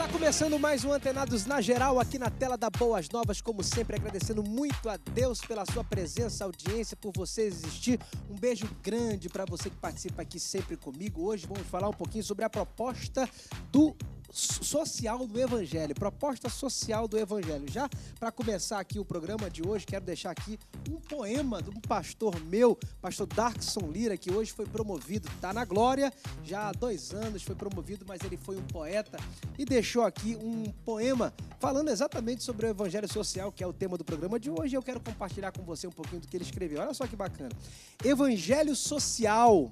Está começando mais um Antenados na Geral aqui na tela da Boas Novas, como sempre, agradecendo muito a Deus pela sua presença, audiência, por você existir. Um beijo grande para você que participa aqui sempre comigo. Hoje vamos falar um pouquinho sobre a proposta do social do Evangelho, proposta social do Evangelho. Já para começar aqui o programa de hoje, quero deixar aqui um poema de um pastor meu, pastor Darkson Lira, que hoje foi promovido, está na glória, já há dois anos foi promovido, mas ele foi um poeta e deixou aqui um poema falando exatamente sobre o Evangelho Social, que é o tema do programa de hoje. Eu quero compartilhar com você um pouquinho do que ele escreveu. Olha só que bacana. Evangelho Social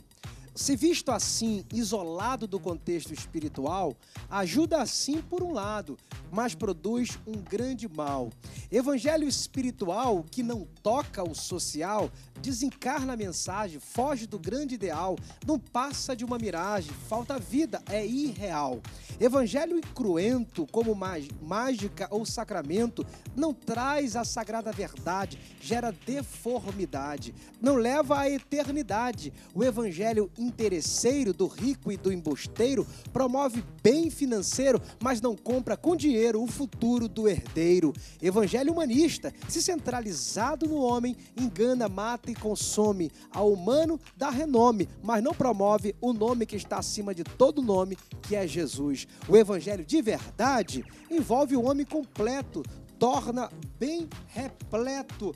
se visto assim, isolado do contexto espiritual, ajuda sim por um lado, mas produz um grande mal. Evangelho espiritual que não toca o social desencarna a mensagem, foge do grande ideal, não passa de uma miragem, falta vida, é irreal. Evangelho cruento, como mágica ou sacramento, não traz a sagrada verdade, gera deformidade, não leva à eternidade. O evangelho interesseiro, do rico e do embusteiro, promove bem financeiro, mas não compra com dinheiro o futuro do herdeiro. Evangelho humanista, se centralizado no homem, engana, mata e consome. Ao humano dá renome, mas não promove o nome que está acima de todo nome, que é Jesus. O evangelho de verdade envolve o homem completo, torna bem repleto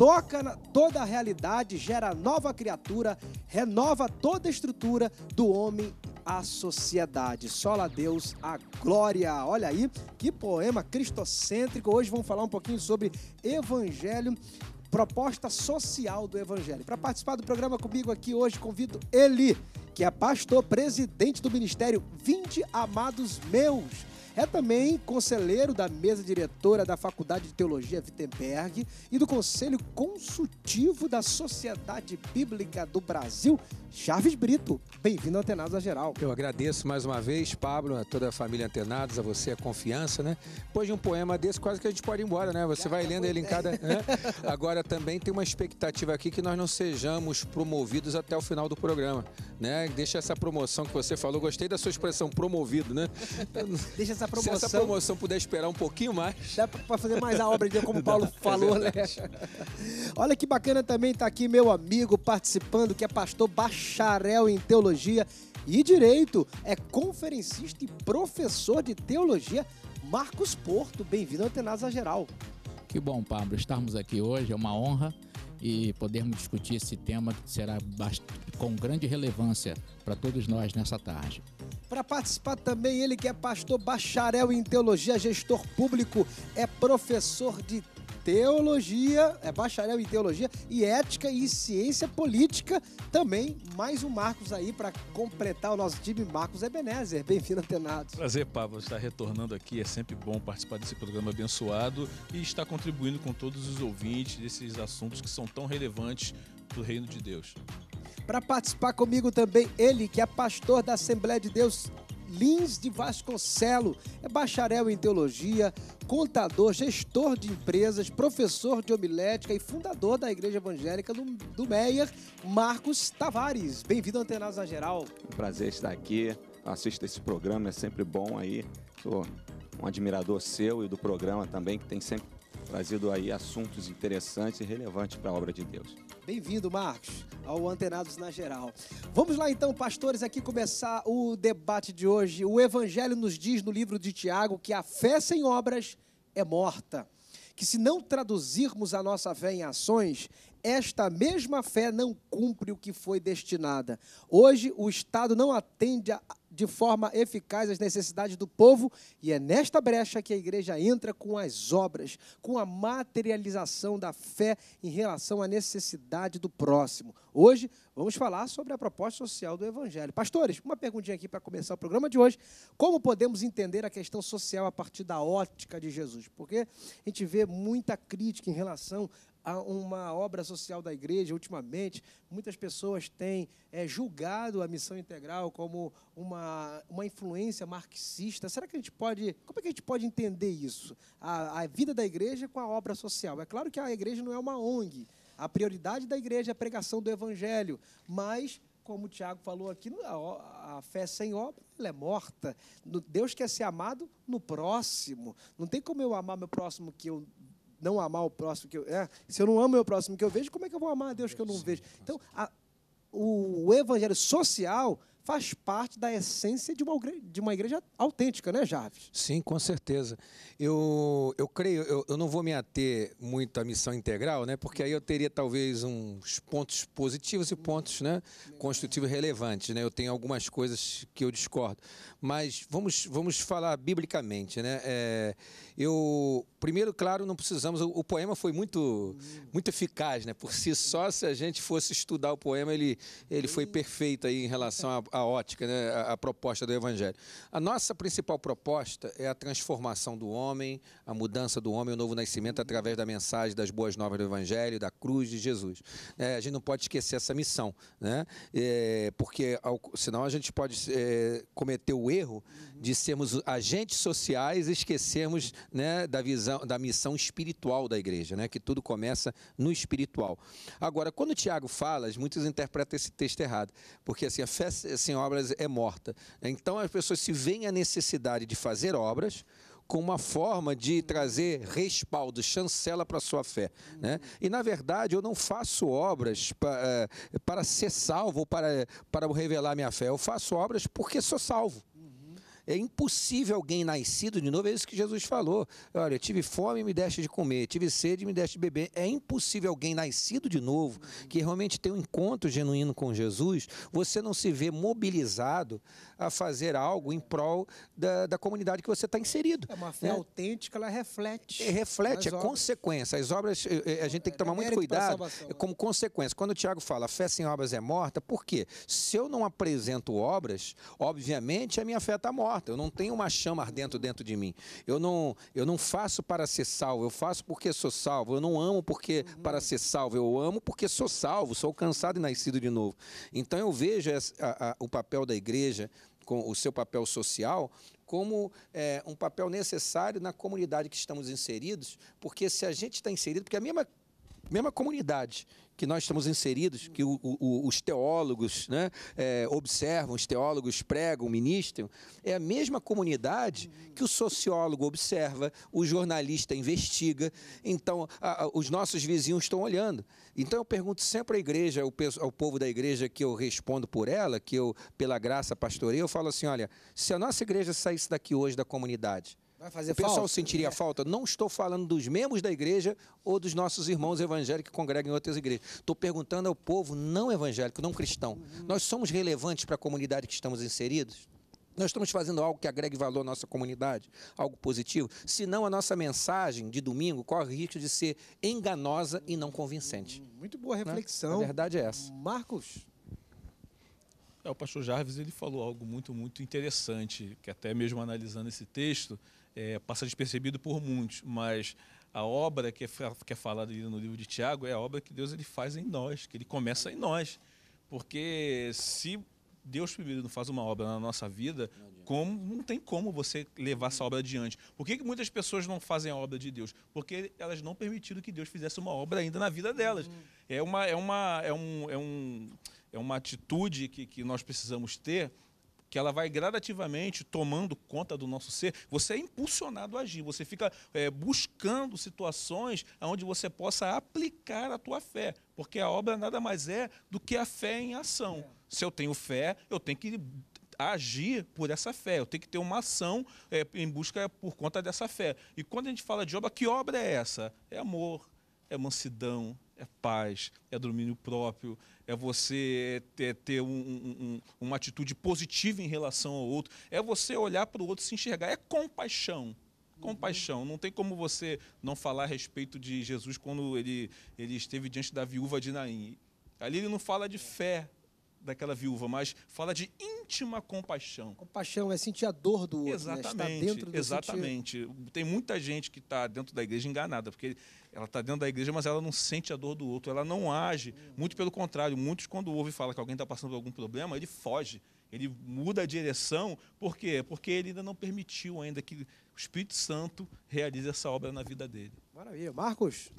toca toda a realidade, gera nova criatura, renova toda a estrutura do homem à sociedade. Sola a Deus a glória. Olha aí, que poema cristocêntrico. Hoje vamos falar um pouquinho sobre evangelho proposta social do Evangelho. Para participar do programa comigo aqui hoje, convido ele, que é pastor, presidente do ministério 20 Amados Meus. É também conselheiro da mesa diretora da Faculdade de Teologia Wittenberg e do Conselho Consultivo da Sociedade Bíblica do Brasil, Chaves Brito. Bem-vindo ao Antenados a Geral. Eu agradeço mais uma vez, Pablo, a toda a família Antenados, a você a confiança, né? Depois de um poema desse, quase que a gente pode ir embora, né? Você ah, vai lendo ele em é. cada. Né? Agora também tem uma expectativa aqui que nós não sejamos promovidos até o final do programa, né? Deixa essa promoção que você falou, gostei da sua expressão promovido, né? Deixa essa promoção. Se essa promoção puder esperar um pouquinho mais. Dá para fazer mais a obra de como o Paulo é falou, é né? Olha que bacana também tá aqui meu amigo participando, que é pastor bacharel em teologia e direito, é conferencista e professor de teologia, Marcos Porto. Bem-vindo ao Tenasa Geral. Que bom, Pablo, estarmos aqui hoje, é uma honra e podermos discutir esse tema que será com grande relevância para todos nós nessa tarde. Para participar também, ele que é pastor bacharel em teologia, gestor público, é professor de teologia, é bacharel em teologia e ética e ciência política. Também mais um Marcos aí para completar o nosso time, Marcos Ebenezer. Bem-vindo, Atenados. Prazer, Pablo, estar retornando aqui. É sempre bom participar desse programa abençoado e estar contribuindo com todos os ouvintes desses assuntos que são tão relevantes para o reino de Deus. Para participar comigo também, ele que é pastor da Assembleia de Deus Lins de Vasconcelo, é bacharel em teologia, contador, gestor de empresas, professor de homilética e fundador da Igreja Evangélica do, do Meier, Marcos Tavares. Bem-vindo ao Antenados na Geral. É um prazer estar aqui, assista esse programa, é sempre bom aí. Sou um admirador seu e do programa também, que tem sempre trazido aí assuntos interessantes e relevantes para a obra de Deus. Bem-vindo, Marcos, ao Antenados na Geral. Vamos lá então, pastores, aqui começar o debate de hoje. O Evangelho nos diz no livro de Tiago que a fé sem obras é morta. Que se não traduzirmos a nossa fé em ações, esta mesma fé não cumpre o que foi destinada. Hoje, o Estado não atende a, de forma eficaz às necessidades do povo, e é nesta brecha que a igreja entra com as obras, com a materialização da fé em relação à necessidade do próximo. Hoje, vamos falar sobre a proposta social do Evangelho. Pastores, uma perguntinha aqui para começar o programa de hoje. Como podemos entender a questão social a partir da ótica de Jesus? Porque a gente vê muita crítica em relação uma obra social da igreja ultimamente, muitas pessoas têm é, julgado a missão integral como uma, uma influência marxista. Será que a gente pode. Como é que a gente pode entender isso? A, a vida da igreja com a obra social. É claro que a igreja não é uma ONG. A prioridade da igreja é a pregação do evangelho, mas como o Tiago falou aqui, a, fé sem obra ela é morta. Deus quer ser amado no próximo. Não tem como eu amar meu próximo que eu não amar o próximo que eu. É, se eu não amo o meu próximo que eu vejo, como é que eu vou amar a Deus que eu não vejo? Então, a, o, o evangelho social faz parte da essência de uma, de uma igreja autêntica, né, Jarvis? Sim, com certeza. Eu, eu creio, eu, eu não vou me ater muito à missão integral, né? Porque aí eu teria talvez uns pontos positivos e pontos né, construtivos relevantes. Né? Eu tenho algumas coisas que eu discordo. Mas vamos, vamos falar biblicamente, né? É, eu, primeiro, claro, não precisamos. O, o poema foi muito, muito eficaz, né? Por si só, se a gente fosse estudar o poema, ele, ele foi perfeito aí em relação a a ótica, né, a, a proposta do Evangelho. A nossa principal proposta é a transformação do homem, a mudança do homem, o novo nascimento através da mensagem das boas novas do Evangelho, da cruz de Jesus. É, a gente não pode esquecer essa missão, né? É, porque ao, senão a gente pode é, cometer o erro de sermos agentes sociais e esquecermos né, da visão, da missão espiritual da igreja, né? Que tudo começa no espiritual. Agora, quando o Tiago fala, muitos interpretam esse texto errado, porque assim a fé sem obras é morta. Então as pessoas se veem a necessidade de fazer obras com uma forma de trazer respaldo, chancela para a sua fé. Né? E, na verdade, eu não faço obras pra, eh, para ser salvo, para, para revelar minha fé. Eu faço obras porque sou salvo. É impossível alguém nascido de novo, é isso que Jesus falou. Olha, tive fome e me deste de comer, tive sede e me deste de beber. É impossível alguém nascido de novo, que realmente tem um encontro genuíno com Jesus, você não se vê mobilizado a fazer algo em prol da, da comunidade que você está inserido. É uma fé né? autêntica, ela reflete. É, reflete, é obras. consequência. As obras, eh, eh, a gente tem que é tomar é muito cuidado né? como consequência. Quando o Tiago fala, fé sem obras é morta, por quê? Se eu não apresento obras, obviamente a minha fé está morta importa, eu não tenho uma chama ardente dentro de mim. Eu não, eu não faço para ser salvo, eu faço porque sou salvo. Eu não amo porque uhum. para ser salvo, eu amo porque sou salvo, sou cansado e nascido de novo. Então eu vejo essa, a, a, o papel da igreja, com o seu papel social, como é, um papel necessário na comunidade que estamos inseridos, porque se a gente está inserido, porque a mesma mesma comunidade que nós estamos inseridos, que o, o, os teólogos né, é, observam, os teólogos pregam, ministram, é a mesma comunidade que o sociólogo observa, o jornalista investiga, então a, a, os nossos vizinhos estão olhando. Então eu pergunto sempre à igreja, ao, ao, povo da igreja que eu respondo por ela, que eu, pela graça, pastorei, eu falo assim: olha, se a nossa igreja saísse daqui hoje da comunidade, Vai fazer o pessoal sentiria é. falta? Não estou falando dos membros da igreja ou dos nossos irmãos evangélicos que congregam em outras igrejas. Estou perguntando ao povo não evangélico, não cristão. Uhum. Nós somos relevantes para a comunidade que estamos inseridos? Nós estamos fazendo algo que agregue valor à nossa comunidade, algo positivo. Senão, a nossa mensagem de domingo corre risco de ser enganosa e não convincente. Hum, muito boa né? reflexão. Né? A verdade é essa. Marcos. É, o pastor Jarvis ele falou algo muito, muito interessante, que até mesmo analisando esse texto, é, passa despercebido por muitos, mas a obra que é, que é falada no livro de Tiago é a obra que Deus ele faz em nós, que ele começa em nós. Porque se Deus primeiro não faz uma obra na nossa vida, não como não tem como você levar essa obra adiante. Por que, que muitas pessoas não fazem a obra de Deus? Porque elas não permitiram que Deus fizesse uma obra ainda na vida delas. Uhum. É, uma, é, uma, é, um, é, um, é uma atitude que, que nós precisamos ter que ela vai gradativamente tomando conta do nosso ser, você é impulsionado a agir, você fica é, buscando situações onde você possa aplicar a tua fé, porque a obra nada mais é do que a fé em ação. É. Se eu tenho fé, eu tenho que agir por essa fé, eu tenho que ter uma ação é, em busca por conta dessa fé. E quando a gente fala de obra, que obra é essa? É amor, é mansidão, é paz, é domínio próprio, é você ter, ter um, um, uma atitude positiva em relação ao outro, é você olhar para o outro se enxergar, é compaixão. Compaixão. Não tem como você não falar a respeito de Jesus quando ele, ele esteve diante da viúva de Naim. Ali ele não fala de fé daquela viúva, mas fala de íntima compaixão. Compaixão é sentir a dor do outro, né? exatamente, né? dentro do Exatamente. Sentir... Tem muita gente que está dentro da igreja enganada, porque ela está dentro da igreja, mas ela não sente a dor do outro, ela não age. Muito pelo contrário, muitos, quando ouvem falar que alguém está passando por algum problema, ele foge, ele muda a direção. Por quê? Porque ele ainda não permitiu ainda que o Espírito Santo realize essa obra na vida dele. Maravilha. Marcos?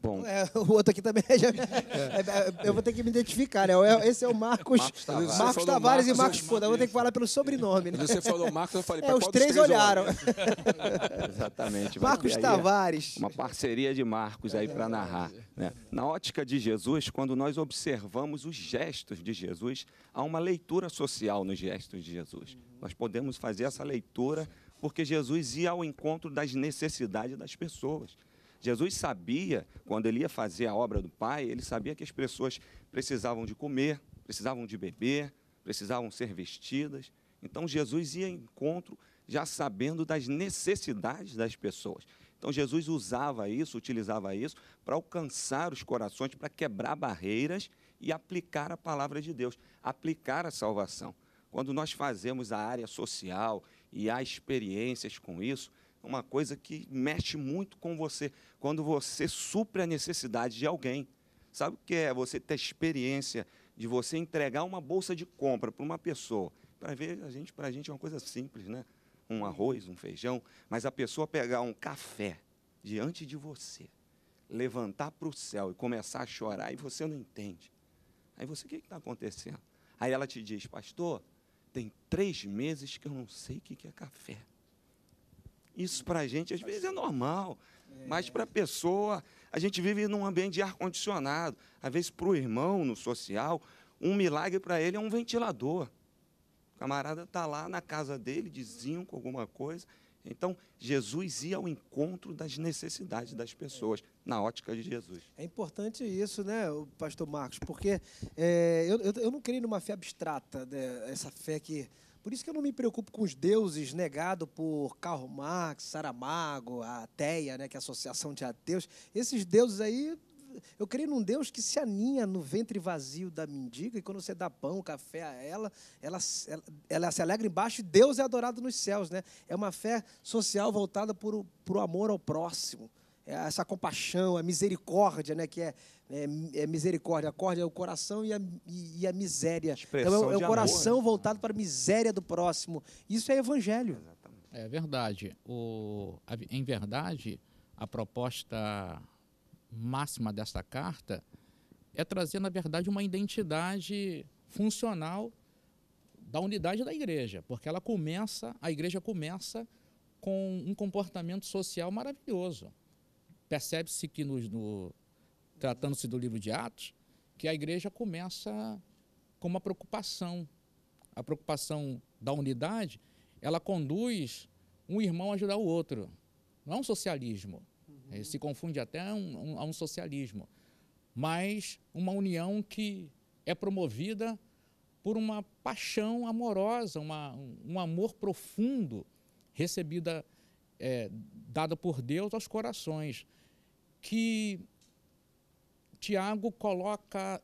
Bom. É, o outro aqui também. Já, é, é. Eu vou ter que me identificar, né? É, esse é o Marcos, Marcos Tavares, Marcos Tavares Marcos e Marcos Foda. Eu vou ter que falar pelo sobrenome, né? Você falou Marcos, eu falei é, os três, três olharam. Exatamente. Marcos Tavares. Uma parceria de Marcos aí para narrar. Né? Na ótica de Jesus, quando nós observamos os gestos de Jesus, há uma leitura social nos gestos de Jesus. Nós podemos fazer essa leitura porque Jesus ia ao encontro das necessidades das pessoas. Jesus sabia, quando ele ia fazer a obra do Pai, ele sabia que as pessoas precisavam de comer, precisavam de beber, precisavam ser vestidas. Então Jesus ia ao encontro já sabendo das necessidades das pessoas. Então Jesus usava isso, utilizava isso para alcançar os corações, para quebrar barreiras e aplicar a palavra de Deus, aplicar a salvação. Quando nós fazemos a área social e há experiências com isso, uma coisa que mexe muito com você, quando você supre a necessidade de alguém. Sabe o que é você ter experiência de você entregar uma bolsa de compra para uma pessoa? Para ver a gente, para a gente é uma coisa simples, né? Um arroz, um feijão, mas a pessoa pegar um café diante de você, levantar para o céu e começar a chorar e você não entende. Aí você, o que está acontecendo? Aí ela te diz, pastor, tem três meses que eu não sei o que é café. Isso para a gente às vezes é normal, mas para a pessoa, a gente vive num ambiente de ar-condicionado. Às vezes, para o irmão no social, um milagre para ele é um ventilador. O camarada está lá na casa dele, de zinco, alguma coisa. Então, Jesus ia ao encontro das necessidades das pessoas, na ótica de Jesus. É importante isso, né, pastor Marcos? Porque é, eu, eu, não creio numa fé abstrata, né, essa fé que por isso que eu não me preocupo com os deuses negados por Karl Marx, Saramago, a Ateia, né, que é a Associação de Ateus. Esses deuses aí, eu creio num Deus que se aninha no ventre vazio da mendiga e quando você dá pão, café a ela, ela, ela, ela se alegra embaixo e Deus é adorado nos céus. Né? É uma fé social voltada para o amor ao próximo. É essa compaixão, a misericórdia, né? que é, é, é misericórdia. A corda é o coração e a, e, a miséria. Expressão então, é, o é coração amor, né? voltado né? para a miséria do próximo. Isso é evangelho. É verdade. O, a, em verdade, a proposta máxima desta carta é trazer, na verdade, uma identidade funcional da unidade da igreja, porque ela começa, a igreja começa com um comportamento social maravilhoso. Percebe-se que, nos, no, tratando-se do livro de Atos, que a igreja começa com uma preocupação. A preocupação da unidade, ela conduz um irmão a ajudar o outro. Não é um socialismo. Uhum. Se confunde até a um, um, a um socialismo. Mas uma união que é promovida por uma paixão amorosa, uma, um amor profundo recebida, é, eh, dado por Deus aos corações que Tiago coloca,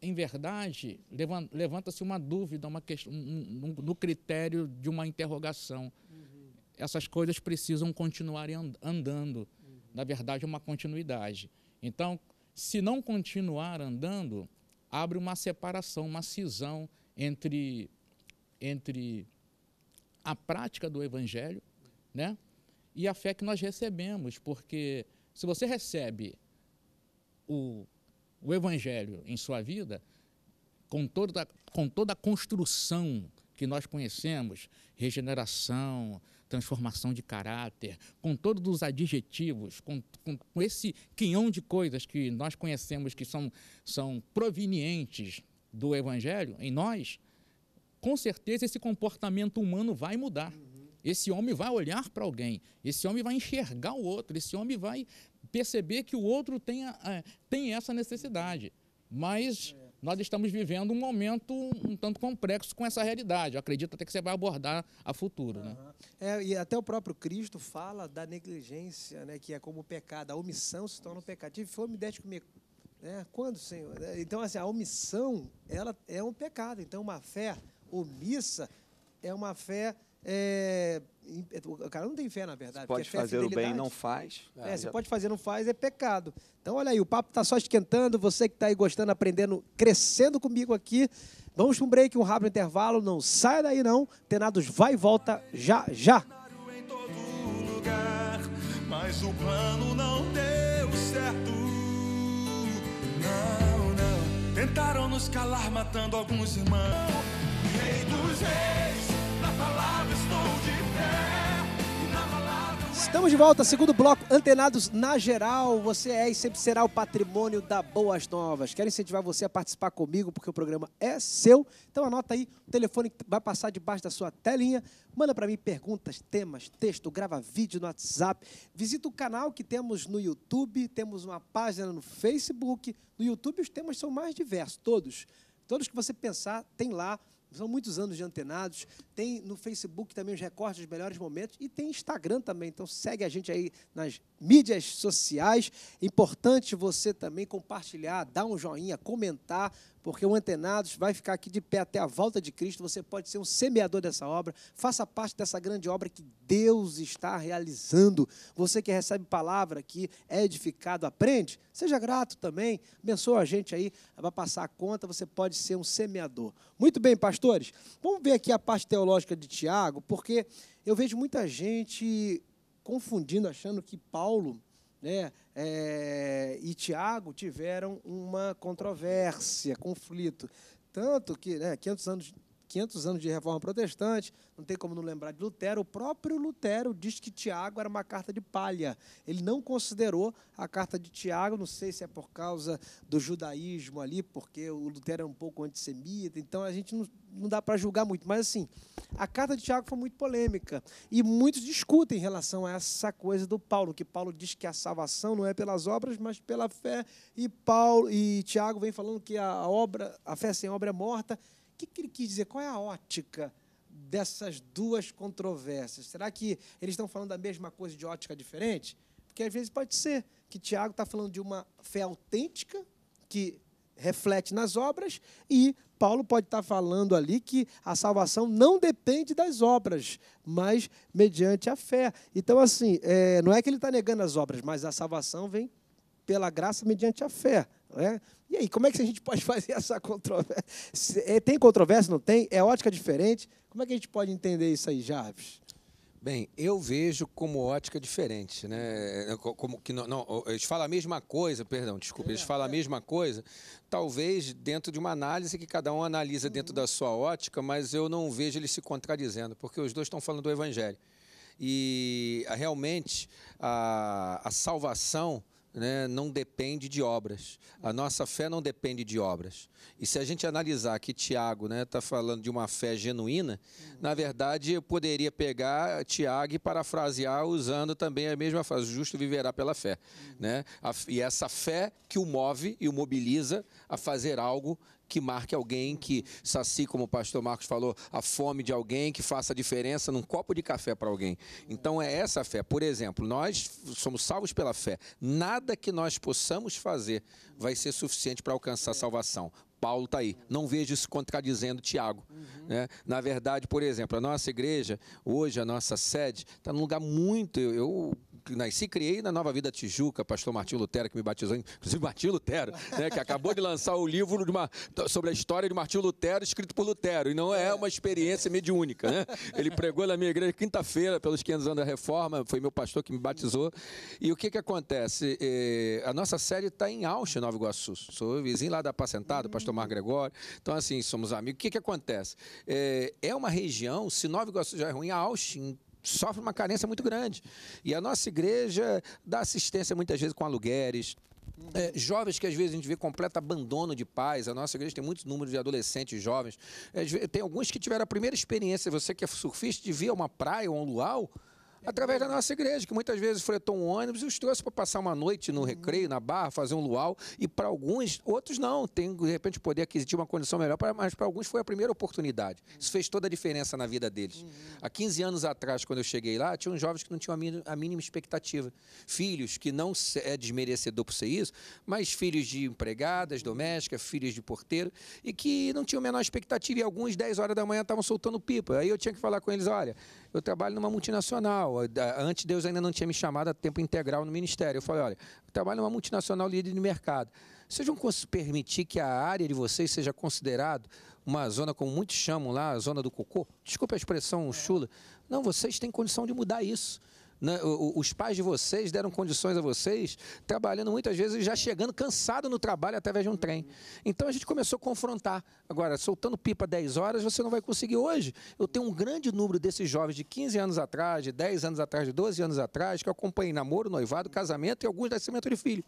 em verdade, levanta-se uma dúvida, uma questão, um, um, no critério de uma interrogação. Uhum. Essas coisas precisam continuar andando. Uhum. Na verdade, é uma continuidade. Então, se não continuar andando, abre uma separação, uma cisão entre, entre a prática do Evangelho né, e a fé que nós recebemos, porque se você recebe o, o Evangelho em sua vida, com toda, com toda a construção que nós conhecemos, regeneração, transformação de caráter, com todos os adjetivos, com, com, com, esse quinhão de coisas que nós conhecemos que são, são provenientes do Evangelho em nós, com certeza esse comportamento humano vai mudar. Esse homem vai olhar para alguém, esse homem vai enxergar o outro, esse homem vai perceber que o outro tem, tem essa necessidade. Mas nós estamos vivendo um momento um tanto complexo com essa realidade. Eu acredito até que você vai abordar a futuro. Uhum. Né? É, e até o próprio Cristo fala da negligência, né, que é como pecado. A omissão se torna um pecado. Tive fome, deste comer. Né? Quando, Senhor? Então, assim, a omissão ela é um pecado. Então, uma fé omissa é uma fé é, é, o cara não tem fé, na verdade. Você pode é é fazer o bem não faz. É, é, você já... pode fazer não faz, é pecado. Então, olha aí, o papo está só esquentando. Você que está aí gostando, aprendendo, crescendo comigo aqui. Vamos para um break, um rápido intervalo. Não sai daí, não. Tenados vai e volta já, já. mas o plano não deu certo. Não, não. Tentaram nos calar, matando alguns irmãos. Rei dos reis, na palavra. Estamos de volta, segundo bloco, Antenados na Geral. Você é e sempre será o patrimônio da Boas Novas. Quero incentivar você a participar comigo, porque o programa é seu. Então anota aí, o telefone que vai passar debaixo da sua telinha. Manda para mim perguntas, temas, texto, grava vídeo no WhatsApp. Visita o canal que temos no YouTube, temos uma página no Facebook. No YouTube os temas são mais diversos, todos. Todos que você pensar, tem lá são muitos anos de antenados. Tem no Facebook também os recortes dos melhores momentos e tem Instagram também. Então segue a gente aí nas mídias sociais. Importante você também compartilhar, dar um joinha, comentar, porque o Antenados vai ficar aqui de pé até a volta de Cristo. Você pode ser um semeador dessa obra, faça parte dessa grande obra que Deus está realizando. Você que recebe palavra aqui, é edificado, aprende, seja grato também, abençoa a gente aí, vai passar a conta, você pode ser um semeador. Muito bem, pastores, vamos ver aqui a parte teológica de Tiago, porque eu vejo muita gente confundindo, achando que Paulo né, é, e Tiago tiveram uma controvérsia, conflito. Tanto que né, 500 anos 500 anos de reforma protestante, não tem como não lembrar de Lutero. O próprio Lutero diz que Tiago era uma carta de palha. Ele não considerou a carta de Tiago, não sei se é por causa do judaísmo ali, porque o Lutero é um pouco antissemita, então a gente não, não dá para julgar muito. Mas, assim, a carta de Tiago foi muito polêmica. E muitos discutem em relação a essa coisa do Paulo, que Paulo diz que a salvação não é pelas obras, mas pela fé. E Paulo e Tiago vem falando que a obra, a fé sem obra é morta que, que ele quis dizer? Qual é a ótica dessas duas controvérsias? Será que eles estão falando da mesma coisa de ótica diferente? Porque às vezes pode ser que Tiago está falando de uma fé autêntica que reflete nas obras e Paulo pode estar tá falando ali que a salvação não depende das obras, mas mediante a fé. Então, assim, é, não é que ele está negando as obras, mas a salvação vem pela graça mediante a fé. Né? E aí, como é que a gente pode fazer essa controvérsia? É, tem controvérsia, não tem? É ótica diferente? Como é que a gente pode entender isso aí, Jarvis? Bem, eu vejo como ótica diferente, né? É, como que não, não eles falam a mesma coisa, perdão, desculpa, eles falam a é. mesma coisa, talvez dentro de uma análise que cada um analisa dentro da uhum. sua ótica, mas eu não vejo eles se contradizendo, porque os dois estão falando do evangelho. E ah, realmente a, a salvação né, não depende de obras. A nossa fé não depende de obras. E se a gente analisar que Tiago está né, tá falando de uma fé genuína, uhum. na verdade eu poderia pegar Tiago e parafrasear usando também a mesma frase: justo viverá pela fé. Uhum. Né? A, e essa fé que o move e o mobiliza a fazer algo que marque alguém, que saci, como o pastor Marcos falou, a fome de alguém, que faça a diferença num copo de café para alguém. Então é essa a fé. Por exemplo, nós somos salvos pela fé. Nada que nós possamos fazer vai ser suficiente para alcançar a salvação. Paulo está aí. Não vejo isso contradizendo Tiago. Uhum. Né? Na verdade, por exemplo, a nossa igreja, hoje, a nossa sede, está num lugar muito. eu, eu nasci, criei na Nova Vida Tijuca, pastor Martinho Lutero, que me batizou, inclusive Martinho Lutero, né, que acabou de lançar o livro uma, sobre a história de Martinho Lutero, escrito por Lutero, e não é uma experiência mediúnica, né? Ele pregou na minha igreja quinta-feira, pelos 500 anos da reforma, foi meu pastor que me batizou, e o que que acontece? É, a nossa série está em Alche, Nova Iguaçu, sou vizinho lá da Apacentada, uhum. pastor Mar Gregório, então assim, somos amigos. O que que acontece? É, é uma região, se Nova Iguaçu já é ruim, a Alche, sofre uma carência muito grande. E a nossa igreja dá assistência muitas vezes com alugueres É, jovens que às vezes a gente vê completo abandono de pais. A nossa igreja tem muitos números de adolescentes jovens. É, tem alguns que tiveram a primeira experiência. Você que é surfista de ver uma praia ou um luau, através da nossa igreja, que muitas vezes fretou um ônibus e os trouxe para passar uma noite no uhum. recreio, na barra, fazer um luau. E para alguns, outros não, tem de repente poder aquisitivo, uma condição melhor, mas para alguns foi a primeira oportunidade. Isso fez toda a diferença na vida deles. Uhum. Há 15 anos atrás, quando eu cheguei lá, tinha uns jovens que não tinham a mínima expectativa. Filhos que não é desmerecedor por ser isso, mas filhos de empregadas uhum. domésticas, filhos de porteiro, e que não tinham a menor expectativa. E alguns, 10 horas da manhã, estavam soltando pipa. Aí eu tinha que falar com eles: olha, eu trabalho numa multinacional. Antes Deus ainda não tinha me chamado a tempo integral no ministério. Eu falei, olha, eu trabalho numa multinacional líder de mercado. Vocês vão permitir que a área de vocês seja considerada uma zona, como muitos chamam lá, a zona do cocô? Desculpe a expressão chula. Não, vocês têm condição de mudar isso. Né? Os pais de vocês deram condições a vocês, trabalhando muitas vezes e já chegando cansado no trabalho através de um trem. Então a gente começou a confrontar. Agora, soltando pipa 10 horas, você não vai conseguir hoje. Eu tenho um grande número desses jovens de 15 anos atrás, de 10 anos atrás, de 12 anos atrás, que eu acompanhei namoro, noivado, casamento e alguns nascimento de filho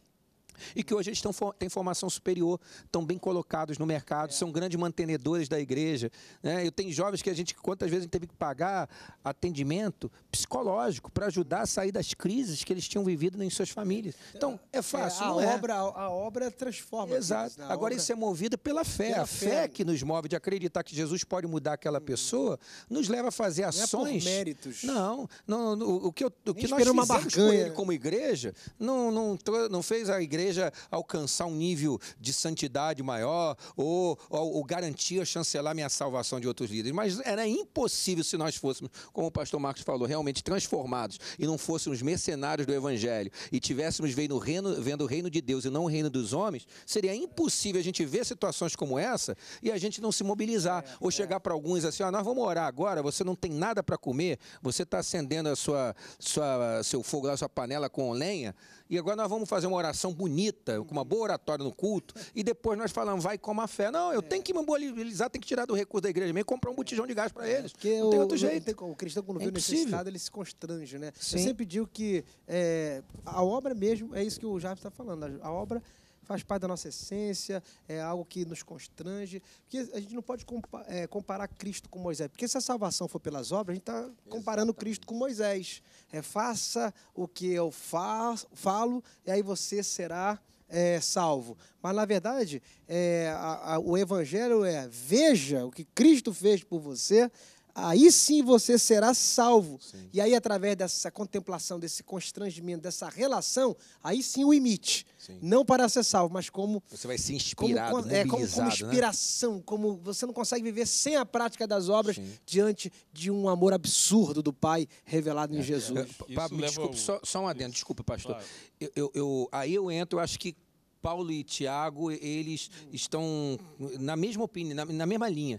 e que hoje eles têm formação superior, estão bem colocados no mercado, é. são grandes mantenedores da igreja. Né? Eu tenho jovens que a gente, quantas vezes a gente teve que pagar atendimento psicológico para ajudar a sair das crises que eles tinham vivido em suas famílias. Então, é fácil, é, a não é? obra, é? A obra transforma. Exato. Né? Agora, obra... isso é movido pela fé. Pela a fé, fé, que nos move de acreditar que Jesus pode mudar aquela uhum. pessoa, nos leva a fazer ações... Não é por méritos. Não, não, não o que, eu, o que nós fizemos uma com ele como igreja, não, não, não fez a igreja igreja alcançar um nível de santidade maior ou, ou, ou garantir ou chancelar minha salvação de outros líderes. Mas era impossível se nós fôssemos, como o pastor Marcos falou, realmente transformados e não fôssemos mercenários do evangelho e tivéssemos vendo o reino, vendo o reino de Deus e não o reino dos homens, seria impossível a gente ver situações como essa e a gente não se mobilizar. É, ou é. chegar para alguns assim, ah, nós vamos orar agora, você não tem nada para comer, você está acendendo a sua, sua, seu fogo lá, sua panela com lenha, e agora nós vamos fazer uma oração bonita bonita, com uma boa oratória no culto, e depois nós falamos, vai com a fé. Não, eu é. tenho que mobilizar, tenho que tirar do recurso da igreja mesmo e comprar um botijão de gás para é, eles. Porque não o, outro jeito. Tem, o cristão, quando é vê necessidade, ele se constrange, né? Sim. Eu sempre digo que é, a obra mesmo, é isso que o Jarvis está falando, a obra faz parte da nossa essência, é algo que nos constrange. Porque a gente não pode compa é, comparar Cristo com Moisés. Porque se a salvação for pelas obras, a gente está comparando Cristo com Moisés. É, faça o que eu fa falo, e aí você será é, salvo. Mas, na verdade, é, a, a, o Evangelho é: veja o que Cristo fez por você, aí sim você será salvo. Sim. E aí, através dessa contemplação, desse constrangimento, dessa relação, aí sim o imite. Sim. Não para ser salvo, mas como. Você vai ser inspirado, como, é, como, como né? inspiração, né? como você não consegue viver sem a prática das obras sim. diante de um amor absurdo do Pai revelado é. em Jesus. É, Pablo, me desculpe, só, só um adendo, desculpa, pastor. Eu, eu, eu, aí eu entro, acho que Paulo e Tiago, eles hum. estão na mesma opinião, na, na mesma linha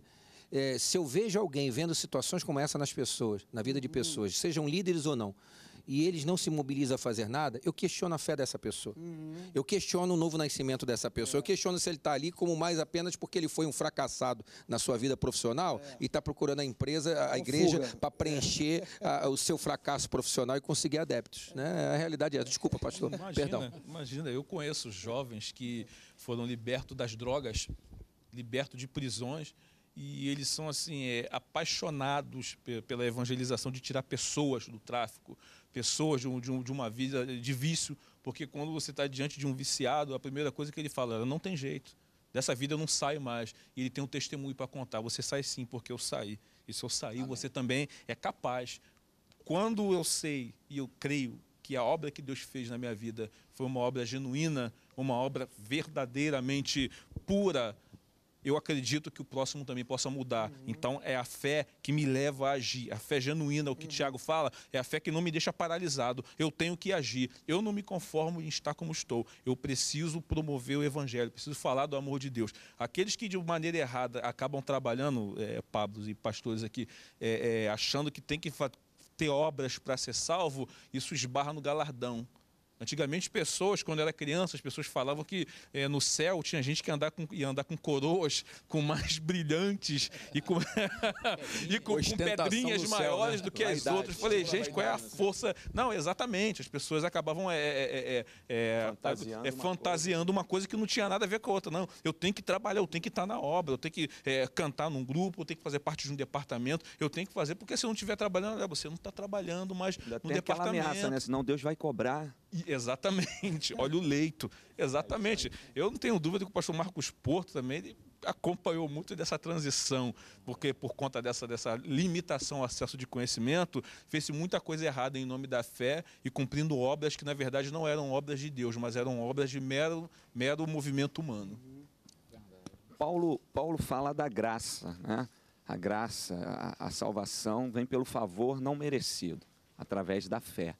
é, se eu vejo alguém vendo situações como essa nas pessoas, na vida de uhum. pessoas, uhum. sejam líderes ou não, e eles não se mobilizam a fazer nada, eu questiono a fé dessa pessoa. Uhum. Eu questiono o novo nascimento dessa pessoa. É. Eu questiono se ele está ali como mais apenas porque ele foi um fracassado na sua vida profissional é. e está procurando a empresa, a, igreja, para preencher a, o seu fracasso profissional e conseguir adeptos. Né? A realidade é. Desculpa, pastor. Imagina, Perdão. Imagina, eu conheço jovens que foram libertos das drogas, libertos de prisões e eles são assim é, apaixonados pela evangelização de tirar pessoas do tráfico, pessoas de, um, de, um, de uma vida de vício, porque quando você está diante de um viciado, a primeira coisa que ele fala é não tem jeito, dessa vida eu não saio mais. E ele tem um testemunho para contar, você sai sim porque eu saí. E se eu sair, Amém. você também é capaz. Quando eu sei e eu creio que a obra que Deus fez na minha vida foi uma obra genuína, uma obra verdadeiramente pura, eu acredito que o próximo também possa mudar. Uhum. Então é a fé que me leva a agir. A fé genuína, o que uhum. Tiago fala, é a fé que não me deixa paralisado. Eu tenho que agir. Eu não me conformo em estar como estou. Eu preciso promover o evangelho, preciso falar do amor de Deus. Aqueles que de maneira errada acabam trabalhando, é, Pablos e pastores aqui, é, é, achando que tem que ter obras para ser salvo, isso esbarra no galardão. Antigamente, pessoas, quando era criança, as pessoas falavam que é, no céu tinha gente que andar com, ia andar com coroas, com mais brilhantes e com, e com, com pedrinhas né? maiores né? do que vaidade, as outras. Falei, gente, qual é a né? força? Não, exatamente. As pessoas acabavam é, é, fantasiando, uma, fantasiando coisa. uma, coisa. que não tinha nada a ver com a outra. Não, eu tenho que trabalhar, eu tenho que estar na obra, eu tenho que cantar num grupo, eu tenho que fazer parte de um departamento, eu tenho que fazer, porque se eu não estiver trabalhando, você não está trabalhando mais Ainda no tem departamento. Aquela ameaça, né? Senão Deus vai cobrar. Exatamente, olha o leito. Exatamente. Eu não tenho dúvida que o pastor Marcos Porto também acompanhou muito dessa transição, porque por conta dessa, dessa limitação ao acesso de conhecimento, fez-se muita coisa errada em nome da fé e cumprindo obras que na verdade não eram obras de Deus, mas eram obras de mero, mero movimento humano. Paulo, Paulo fala da graça, né? A graça, a, a salvação vem pelo favor não merecido, através da fé.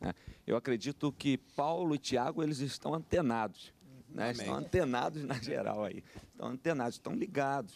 Né? Eu acredito que Paulo e Tiago eles estão antenados, uhum. né? estão antenados na geral aí, estão antenados, estão ligados,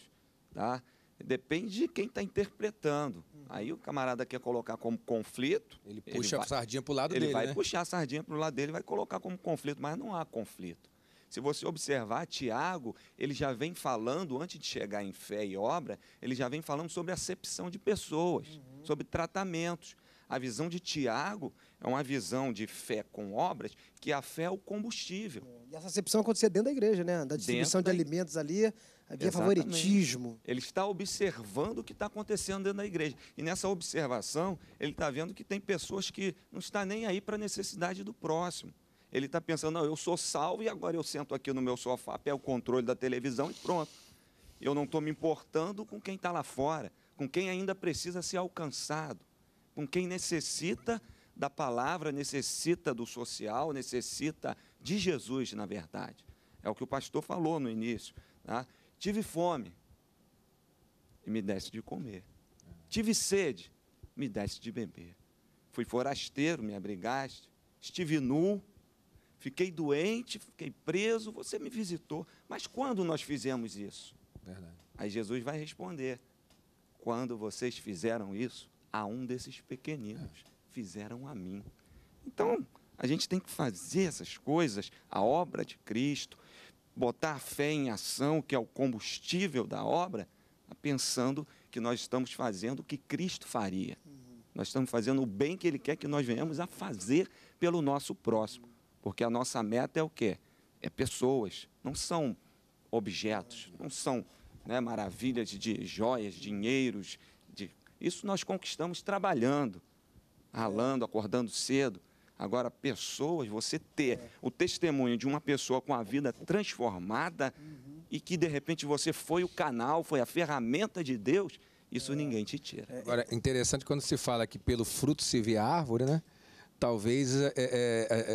tá? Depende de quem está interpretando. Uhum. Aí o camarada quer colocar como conflito. Ele puxa ele vai, a sardinha para o lado ele dele. Ele vai né? puxar a sardinha para o lado dele, vai colocar como conflito, mas não há conflito. Se você observar, Tiago, ele já vem falando, antes de chegar em fé e obra, ele já vem falando sobre acepção de pessoas, uhum. sobre tratamentos. A visão de Tiago é uma visão de fé com obras, que a fé é o combustível. É, e essa acepção acontecia dentro da igreja, né? Da distribuição de alimentos ali, havia Exatamente. favoritismo. Ele está observando o que está acontecendo dentro da igreja. E nessa observação, ele está vendo que tem pessoas que não estão nem aí para a necessidade do próximo. Ele está pensando, não, eu sou salvo e agora eu sento aqui no meu sofá, pego o controle da televisão e pronto. Eu não estou me importando com quem está lá fora, com quem ainda precisa ser alcançado com quem necessita da palavra, necessita do social, necessita de Jesus, na verdade. É o que o pastor falou no início. Tá? Tive fome e me desse de comer. Tive sede, me desse de beber. Fui forasteiro, me abrigaste. Estive nu, fiquei doente, fiquei preso, você me visitou. Mas quando nós fizemos isso? Verdade. Aí Jesus vai responder: quando vocês fizeram isso a um desses pequeninos, fizeram a mim. Então, a gente tem que fazer essas coisas, a obra de Cristo, botar a fé em ação, que é o combustível da obra, pensando que nós estamos fazendo o que Cristo faria. Nós estamos fazendo o bem que Ele quer que nós venhamos a fazer pelo nosso próximo. Porque a nossa meta é o quê? É pessoas, não são objetos, não são né, maravilhas de joias, dinheiros, isso nós conquistamos trabalhando, ralando, acordando cedo. Agora, pessoas, você ter o testemunho de uma pessoa com a vida transformada uhum. e que de repente você foi o canal, foi a ferramenta de Deus, isso é. ninguém te tira. É, agora, interessante quando se fala que pelo fruto se vê a árvore, né? Talvez, é, é,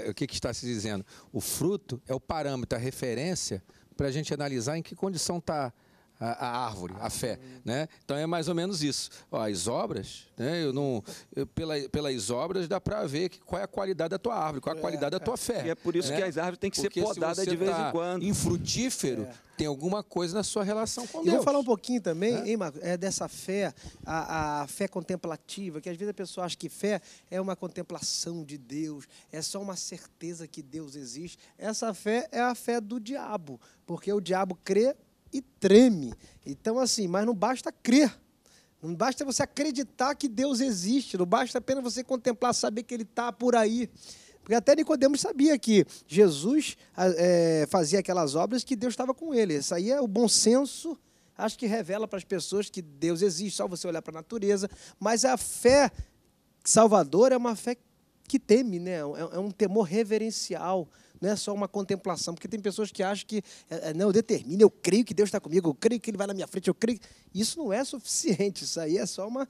é, é o que, que está se dizendo? O fruto é o parâmetro, a referência para a gente analisar em que condição está a, a árvore, a fé. Né? Então é mais ou menos isso. Ó, as obras, né? eu não, eu, pela, pelas obras dá para ver que, qual é a qualidade da tua árvore, qual é a qualidade da tua é, fé. E é por isso né? que as árvores têm que Porque ser podadas se de vez tá em quando. Infrutífero, é. tem alguma coisa na sua relação com e Deus. Eu vou falar um pouquinho também, é. hein, Marco, é dessa fé, a, a fé contemplativa, que às vezes a pessoa acha que fé é uma contemplação de Deus, é só uma certeza que Deus existe. Essa fé é a fé do diabo, porque o diabo crê e treme. Então, assim, mas não basta crer. Não basta você acreditar que Deus existe, não basta apenas você contemplar, saber que Ele está por aí. Porque até Nicodemos sabia que Jesus é, fazia aquelas obras que Deus estava com ele. Isso aí é o bom senso, acho que revela para as pessoas que Deus existe, só você olhar para a natureza. Mas a fé salvadora é uma fé que teme, né? é, é um temor reverencial não é só uma contemplação, porque tem pessoas que acham que, é, é, não, eu determino, eu creio que Deus está comigo, eu creio que Ele vai na minha frente, eu creio. Isso não é suficiente, isso aí é só uma,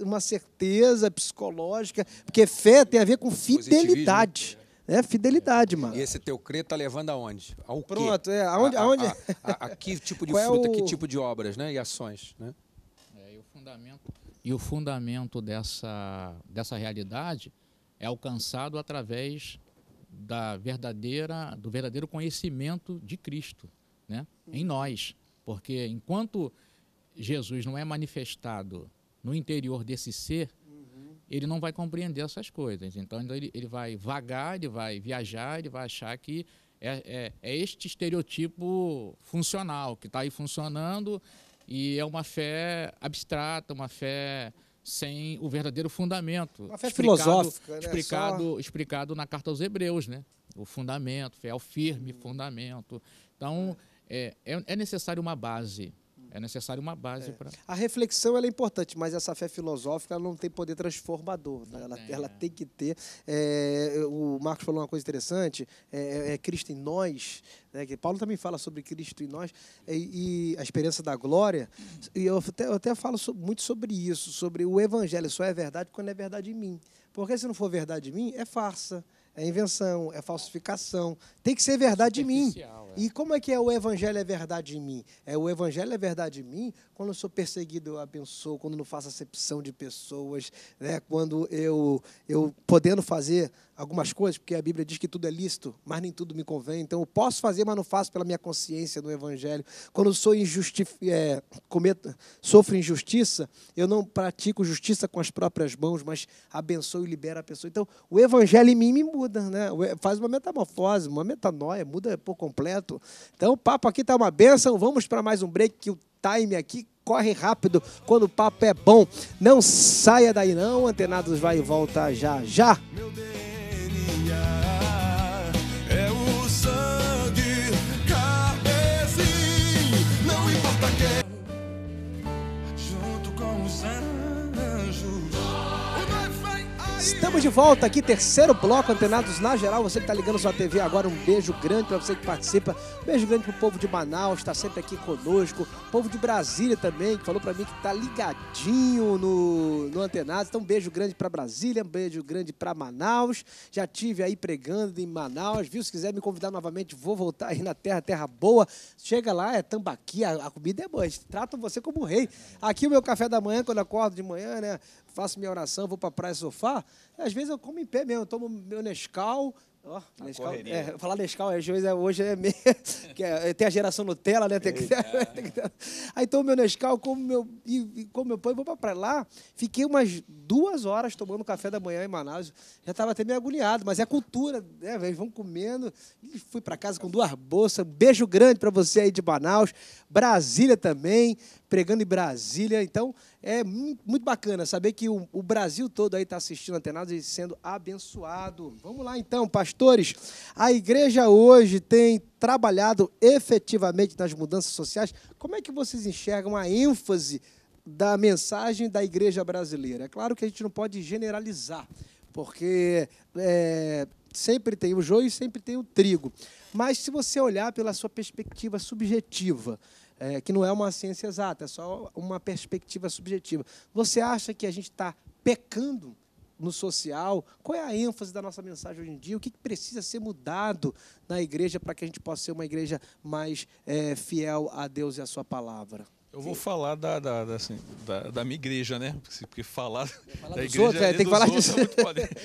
uma certeza psicológica, porque fé tem a ver com fidelidade. Né? É fidelidade, mano. E esse teu crer tá levando aonde? Ao Pronto, quê? é. Aonde, a, aonde? A, a, a, que tipo de é fruta, é o... que tipo de obras né? e ações. Né? É, e, o fundamento, e o fundamento dessa, dessa realidade é alcançado através da verdadeira, do verdadeiro conhecimento de Cristo né? em uhum. nós. Porque enquanto Jesus não é manifestado no interior desse ser, uhum. ele não vai compreender essas coisas. Então ele, ele vai vagar, ele vai viajar, ele vai achar que é, é, é este estereotipo funcional que está aí funcionando e é uma fé abstrata, uma fé sem o verdadeiro fundamento. Uma fé explicado, filosófica, né? explicado, Só... explicado na carta aos Hebreus, né? O fundamento, fé firme, hum. fundamento. Então, é, é, é necessário uma base é necessário uma base é. para. A reflexão Ela é importante, mas essa fé filosófica não tem poder transformador. Né? Ela, é. ela, tem que ter. É, o Marcos falou uma coisa interessante: é, é, é Cristo em nós. Né? Que Paulo também fala sobre Cristo em nós e, é, e a experiência da glória. E eu até, eu até falo so, muito sobre isso, sobre o Evangelho só é verdade quando é verdade em mim. Porque se não for verdade em mim, é farsa é invenção, é falsificação. Tem que ser verdade em mim. É. E como é que é o evangelho é verdade em mim? É o evangelho é verdade em mim quando eu sou perseguido, eu abençoo, quando não faço acepção de pessoas, né? quando eu, eu podendo fazer algumas coisas, porque a Bíblia diz que tudo é lícito, mas nem tudo me convém. Então eu posso fazer, mas não faço pela minha consciência no evangelho. Quando eu sou injusti é, cometo, sofro injustiça, eu não pratico justiça com as próprias mãos, mas abençoo e libero a pessoa. Então o evangelho em mim me muda muda, né? Eh, faz uma metamorfose, uma metanoia, muda por completo. Então, o papo aqui está uma benção. Vamos para mais um break, que o time aqui corre rápido quando o papo é bom. Não saia daí, não. Antenados vai e volta já já. Meu Deus. Estamos de volta aqui, terceiro bloco, Antenados na Geral. Você que está ligando sua TV agora, um beijo grande para você que participa. Um beijo grande para o povo de Manaus, está sempre aqui conosco. povo de Brasília também, que falou para mim que está ligadinho no, no antenado. Então, um beijo grande para Brasília, um beijo grande para Manaus. Já tive aí pregando em Manaus, viu? Se quiser me convidar novamente, vou voltar aí na terra, terra boa. Chega lá, é tambaqui, a, a comida é boa. Eles tratam você como rei. Aqui o meu café da manhã, quando eu acordo de manhã, né? faço minha oração, vou para a praia sofá, às vezes eu como em pé mesmo, eu tomo meu Nescau, Oh, Nescau, é, falar Nescau hoje é, hoje é meio. que é, tem a geração Nutella, né? Tem que tem que Aí tomo meu Nescau, como meu, e, e como meu pão e vou para lá. Fiquei umas duas horas tomando café da manhã em Manaus. Já estava até meio agoniado, mas é cultura, né? Eles vão comendo. E fui para casa com duas bolsas. Um beijo grande para você aí de Manaus. Brasília também, pregando em Brasília. Então, é muito bacana saber que o, o Brasil todo aí está assistindo Antenados e sendo abençoado. Vamos lá então, pastores. A igreja hoje tem trabalhado efetivamente nas mudanças sociais. Como é que vocês enxergam a ênfase da mensagem da igreja brasileira? É claro que a gente não pode generalizar, porque é, sempre tem o joio e sempre tem o trigo. Mas se você olhar pela sua perspectiva subjetiva, é, que não é uma ciência exata, é só uma perspectiva subjetiva. Você acha que a gente está pecando no social? Qual é a ênfase da nossa mensagem hoje em dia? O que precisa ser mudado na igreja para que a gente possa ser uma igreja mais é, fiel a Deus e à Sua palavra? Eu vou falar da, da, da, assim, da, da, minha igreja, né? Porque falar, falar da igreja. Outros, é, é tem que falar disso. É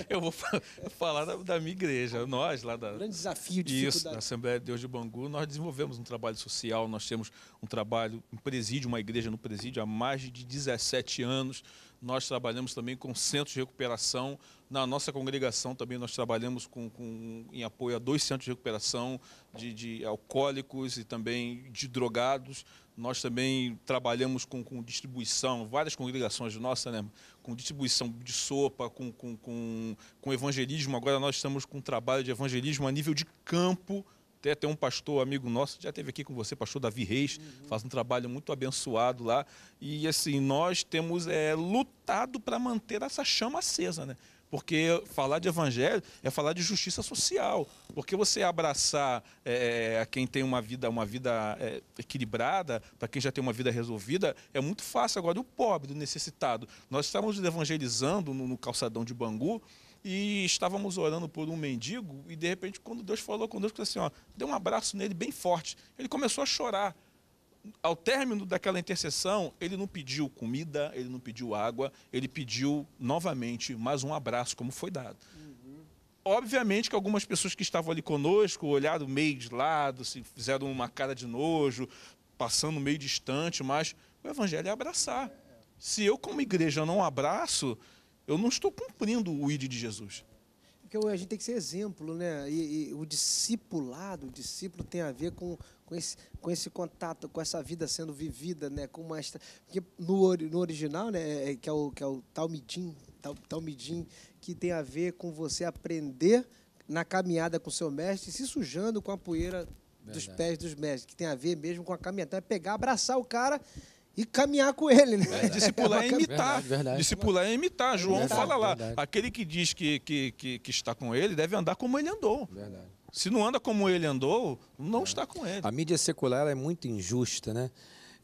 eu vou falar da, da, minha igreja. Nós, lá da. grande desafio de Isso, da Assembleia de Deus de Bangu, nós desenvolvemos um trabalho social, nós temos um trabalho em um presídio, uma igreja no presídio há mais de 17 anos. Nós trabalhamos também com centros de recuperação. Na nossa congregação também nós trabalhamos com, com em apoio a dois centros de recuperação de, de alcoólicos e também de drogados nós também trabalhamos com, com distribuição, várias congregações nossas né? com distribuição de sopa, com, com, com, com evangelismo. Agora nós estamos com um trabalho de evangelismo a nível de campo. Até tem um pastor amigo nosso, já teve aqui com você, pastor Davi Reis, uhum. faz um trabalho muito abençoado lá. E assim, nós temos é, lutado para manter essa chama acesa, né? Porque falar de evangelho é falar de justiça social. Porque você abraçar é, é, é a quem tem uma vida, uma vida é, equilibrada, para quem já tem uma vida resolvida, é muito fácil. Agora, o pobre, o necessitado. Nós estávamos evangelizando no, no calçadão de Bangu e estávamos orando por um mendigo e de repente quando Deus falou com Deus, assim, ó, deu um abraço nele bem forte. Ele começou a chorar ao término daquela intercessão, ele não pediu comida, ele não pediu água, ele pediu novamente mais um abraço, como foi dado. Uhum. Obviamente que algumas pessoas que estavam ali conosco olharam meio de lado, se fizeram uma cara de nojo, passando meio distante, mas o evangelho é abraçar. Se eu, como igreja, não abraço, eu não estou cumprindo o ID de Jesus. Porque a gente tem que ser exemplo, né? E, e o discipulado, o discípulo tem a ver com com esse, com esse contato, com essa vida sendo vivida, né? Com uma extra... Porque no, no original, né? É, que é o, que é o Talmidim, tal, Talmidim, que tem a ver com você aprender na caminhada com seu mestre, se sujando com a poeira Verdade. dos pés dos mestres, que tem a ver mesmo com a caminhada. Então é pegar, abraçar o cara e caminhar com ele, né? É, discipular é, imitar. Verdade, verdade. Discipular é imitar. João verdade, fala lá. Aquele que diz que, que, que, que, está com ele deve andar como ele andou. Verdade. Se não anda como ele andou, não é. está com ele. A mídia secular é muito injusta, né?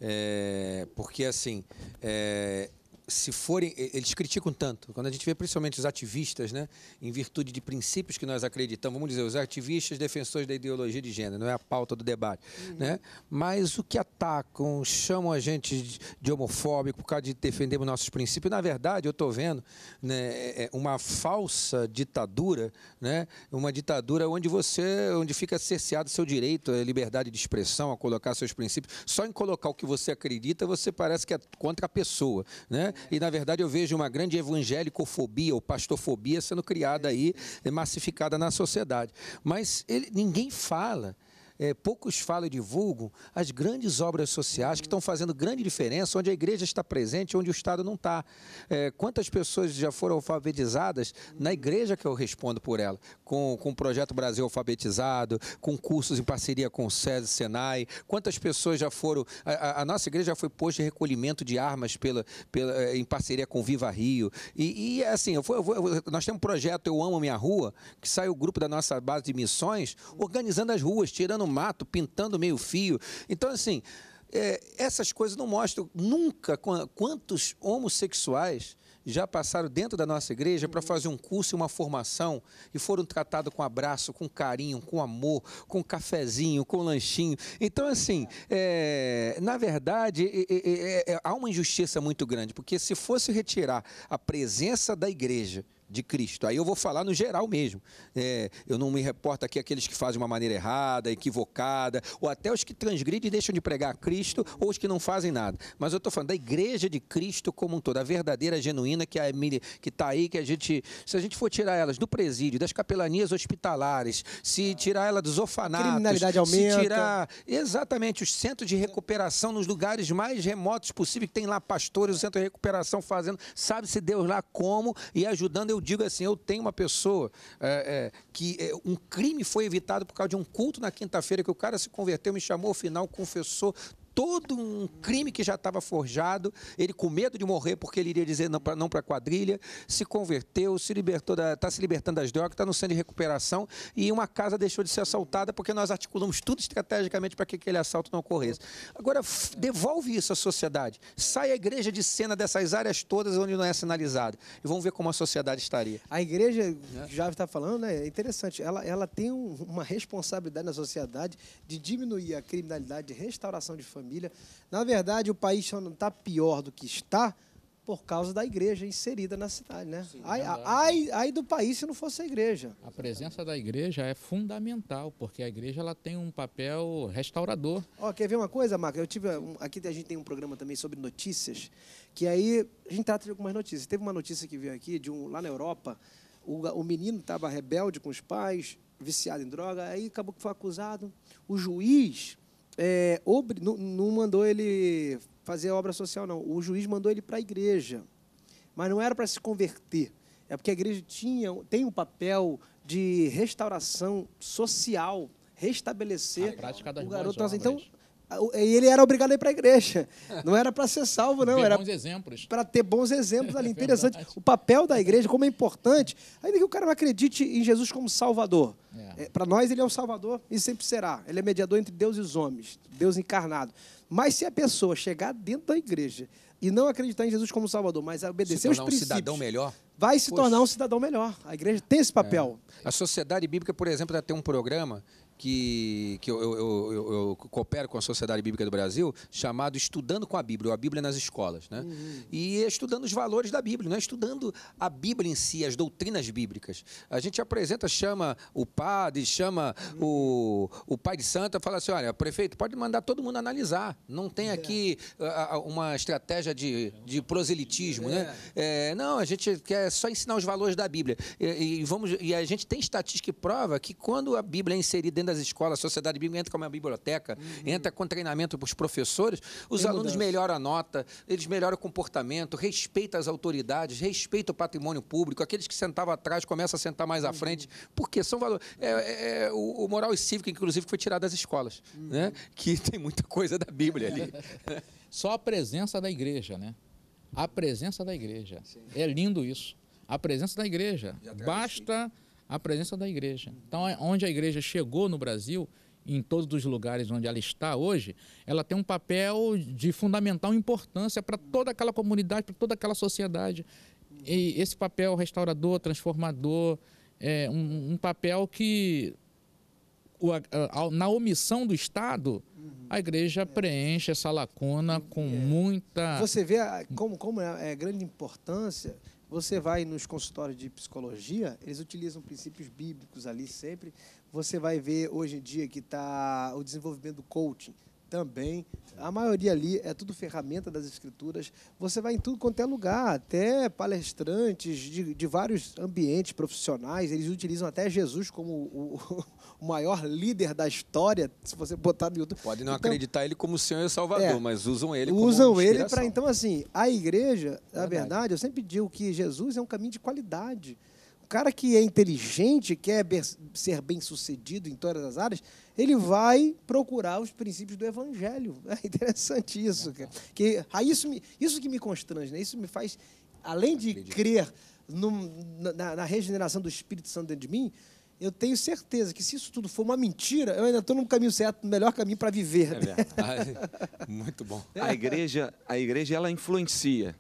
É, porque assim, é, se forem, eles criticam tanto. Quando a gente vê principalmente os ativistas, né, em virtude de princípios que nós acreditamos, vamos dizer, os ativistas defensores da ideologia de gênero, não é a pauta do debate, uhum. né? Mas o que atacam, chamam a gente de homofóbico por causa de defendermos nossos princípios, na verdade, eu estou vendo, né, é, é uma falsa ditadura, né? Uma ditadura onde você, onde fica cerceado seu direito à liberdade de expressão, a colocar seus princípios, só em colocar o que você acredita, você parece que é contra a pessoa, né? E, na verdade, eu vejo uma grande evangélicofobia ou pastorfobia sendo criada aí, massificada na sociedade. Mas ele, ninguém fala é, poucos falam e divulgam as grandes obras sociais que estão fazendo grande diferença, onde a igreja está presente, onde o Estado não está. É, quantas pessoas já foram alfabetizadas na igreja que eu respondo por ela, com, com o Projeto Brasil Alfabetizado, com cursos em parceria com o SESI, Senai, quantas pessoas já foram, a, a, nossa igreja já foi posto de recolhimento de armas pela, pela, é, em parceria com Viva Rio, e, e assim, eu vou, eu vou, nós temos um projeto Eu Amo Minha Rua, que sai o grupo da nossa base de missões, organizando as ruas, tirando mato, pintando meio fio. Então, assim, é, essas coisas não mostram nunca quantos homossexuais já passaram dentro da nossa igreja para fazer um curso e uma formação e foram tratados com abraço, com carinho, com amor, com cafezinho, com lanchinho. Então, assim, é, na verdade, é, é, há uma injustiça muito grande, porque se fosse retirar a presença da igreja de Cristo. Aí eu vou falar no geral mesmo. É, eu não me reporto aqui aqueles que fazem de uma maneira errada, equivocada, ou até os que transgridem e deixam de pregar a Cristo, ou os que não fazem nada. Mas eu estou falando da igreja de Cristo como um todo, a verdadeira, a genuína, que é está aí, que a gente. Se a gente for tirar elas do presídio, das capelanias hospitalares, se tirar ela dos orfanatos, criminalidade aumenta. se tirar exatamente os centros de recuperação nos lugares mais remotos possível, que tem lá pastores, o centro de recuperação fazendo, sabe-se Deus lá como e ajudando. Eu eu digo assim, eu tenho uma pessoa é, é, que é, um crime foi evitado por causa de um culto na quinta-feira, que o cara se converteu, me chamou ao final, confessou todo um crime que já estava forjado. Ele, com medo de morrer, porque ele iria dizer não para a quadrilha, se converteu, se libertou, está se libertando das drogas, está no centro de recuperação e uma casa deixou de ser assaltada porque nós articulamos tudo estrategicamente para que aquele assalto não ocorresse. Agora, devolve isso à sociedade. Sai a igreja de cena dessas áreas todas onde não é sinalizado E vamos ver como a sociedade estaria. A igreja, né? já está falando, é interessante. Ela, ela tem uma responsabilidade na sociedade de diminuir a criminalidade, de restauração de família família. Na verdade, o país só não está pior do que está por causa da igreja inserida na cidade, né? Sim, ai, ai, ai, do país se não fosse a igreja. A presença da igreja é fundamental, porque a igreja ela tem um papel restaurador. quer ver uma coisa, Marco? Eu tive aqui a gente tem um programa também sobre notícias, que aí a gente trata de algumas notícias. Teve uma notícia que veio aqui de um lá na Europa, o, o menino estava rebelde com os pais, viciado em droga, aí acabou que foi acusado. O juiz é, obri... não, não mandou ele fazer a obra social, não. O juiz mandou ele para a igreja. Mas não era para se converter. É porque a igreja tinha, tem um papel de restauração social, restabelecer o garoto. Então, assim, então e ele era obrigado a ir para a igreja. É. Não era para ser salvo, não. Era para ter bons exemplos ali. É Interessante. o papel da igreja, como é importante. Ainda que o cara não acredite em Jesus como salvador. É. é para nós, ele é o salvador e sempre será. Ele é mediador entre Deus e os homens. Deus encarnado. Mas se a pessoa chegar dentro da igreja e não acreditar em Jesus como Salvador, mas obedecer os princípios. Se tornar um cidadão melhor? Vai se Poxa. tornar um cidadão melhor. A igreja tem esse papel. É. A Sociedade Bíblica, por exemplo, tem um programa que, que eu, eu, eu, eu, coopero com a Sociedade Bíblica do Brasil, chamado Estudando com a Bíblia, a Bíblia nas escolas. Né? Uhum. E estudando os valores da Bíblia, não é estudando a Bíblia em si, as doutrinas bíblicas. A gente apresenta, chama o padre, chama uhum. o, o pai de santa, fala assim: olha, prefeito, pode mandar todo mundo analisar. Não tem é. aqui a, a, uma estratégia de, de proselitismo. Né? É. Né? É, não, a gente quer só ensinar os valores da Bíblia. E, e, vamos, e a gente tem estatística que prova que quando a Bíblia é inserida dentro das escolas, a sociedade bíblica entra com minha biblioteca, uhum. entra com treinamento para os professores, os Tem alunos mudança. melhoram a nota, eles melhoram o comportamento, respeita as autoridades, respeita o patrimônio público, aqueles que sentavam atrás começam a sentar mais à uhum. frente, porque são valores. É, é, é, o, o moral cívico, inclusive, foi tirado das escolas, uhum. né? que tem muita coisa da Bíblia ali. Só a presença da igreja, né? A presença da igreja. Sim. É lindo isso. A presença da igreja. Basta a presença da igreja. Então, é onde a igreja chegou no Brasil, em todos os lugares onde ela está hoje, ela tem um papel de fundamental importância para toda aquela comunidade, para toda aquela sociedade. E esse papel restaurador, transformador, é um, um papel que na omissão do Estado, a igreja preenche essa lacuna com é. muita. Você vê como, como é, é grande importância você vai nos consultórios de psicologia, eles utilizam princípios bíblicos ali sempre. Você vai ver hoje em dia que está o desenvolvimento do coaching também. A maioria ali é tudo ferramenta das escrituras. Você vai em tudo quanto é lugar, até palestrantes de, de vários ambientes profissionais, eles utilizam até Jesus como o, o maior líder da história, se você botar no YouTube. Pode não então, acreditar ele como Senhor e Salvador, é, mas usam ele como Usam ele para. Então, assim, a igreja, verdade. na verdade, eu sempre digo que Jesus é um caminho de qualidade. O cara que é inteligente, quer ser bem sucedido em todas as áreas, ele vai procurar os princípios do evangelho. É interessante isso, cara. Que, ah, isso, me, isso que me constrange, né? isso me faz, além de crer. No, na, na, regeneração do Espírito Santo dentro de mim, eu tenho certeza que se isso tudo for uma mentira, eu ainda estou no caminho certo, no melhor caminho para viver. É verdade. Muito bom. A igreja, a igreja ela influencia,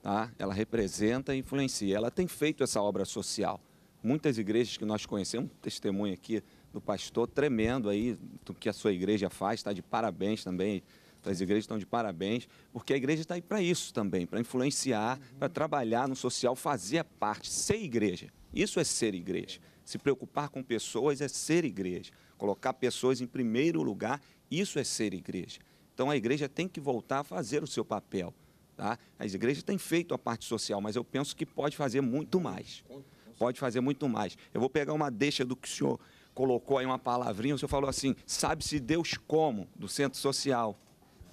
tá? ela representa e influencia. Ela tem feito essa obra social. Muitas igrejas que nós conhecemos, um testemunho aqui do pastor tremendo aí, do que a sua igreja faz, está de parabéns também. As igrejas estão de parabéns, porque a igreja está aí para isso também, para influenciar, uhum. para trabalhar no social, fazer parte, ser igreja. Isso é ser igreja. Se preocupar com pessoas é ser igreja. Colocar pessoas em primeiro lugar, isso é ser igreja. Então a igreja tem que voltar a fazer o seu papel. Tá? As igrejas têm feito a parte social, mas eu penso que pode fazer muito mais. Pode fazer muito mais. Eu vou pegar uma deixa do que o senhor colocou aí, uma palavrinha. O senhor falou assim: sabe-se Deus como, do centro social.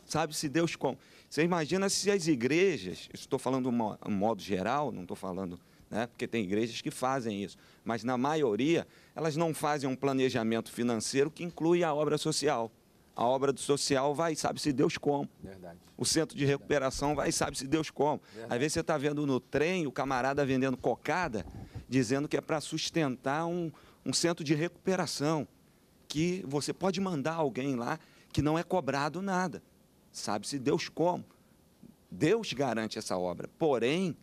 Sabe-se Deus como. Você imagina se as igrejas, estou falando de um modo geral, não estou falando né? porque tem igrejas que fazem isso, mas na maioria elas não fazem um planejamento financeiro que inclui a obra social. A obra do social vai, sabe-se Deus como. Verdade. O centro de recuperação Verdade. vai, sabe-se Deus como. Verdade. Às vezes você está vendo no trem o camarada vendendo cocada, dizendo que é para sustentar um, um centro de recuperação, que você pode mandar alguém lá que não é cobrado nada. Sabe-se Deus como. Deus garante essa obra. Porém,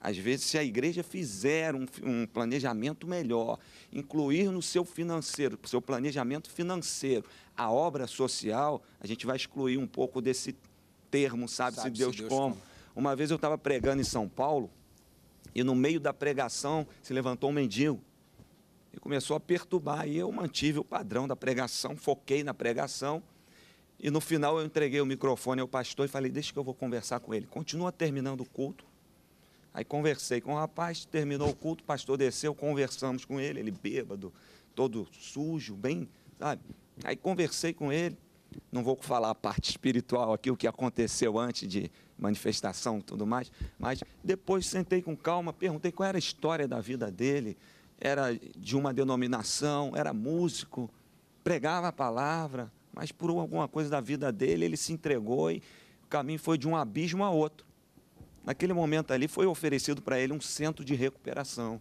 às vezes, se a igreja fizer um, um planejamento melhor, incluir no seu financeiro, seu planejamento financeiro, a obra social, a gente vai excluir um pouco desse termo, sabe-se sabe Deus, Deus, como. como. Uma vez eu estava pregando em São Paulo e no meio da pregação se levantou um mendigo e começou a perturbar. E eu mantive o padrão da pregação, foquei na pregação. E no final eu entreguei o microfone ao pastor e falei: Deixa que eu vou conversar com ele. Continua terminando o culto Aí conversei com o rapaz, terminou o culto, o pastor desceu, conversamos com ele, ele bêbado, todo sujo, bem, sabe? Aí conversei com ele, não vou falar a parte espiritual aqui, o que aconteceu antes de manifestação e tudo mais, mas depois sentei com calma, perguntei qual era a história da vida dele, era de uma denominação, era músico, pregava a palavra, mas por alguma coisa da vida dele, ele se entregou e o caminho foi de um abismo a outro naquele momento ali, foi oferecido para ele um centro de recuperação.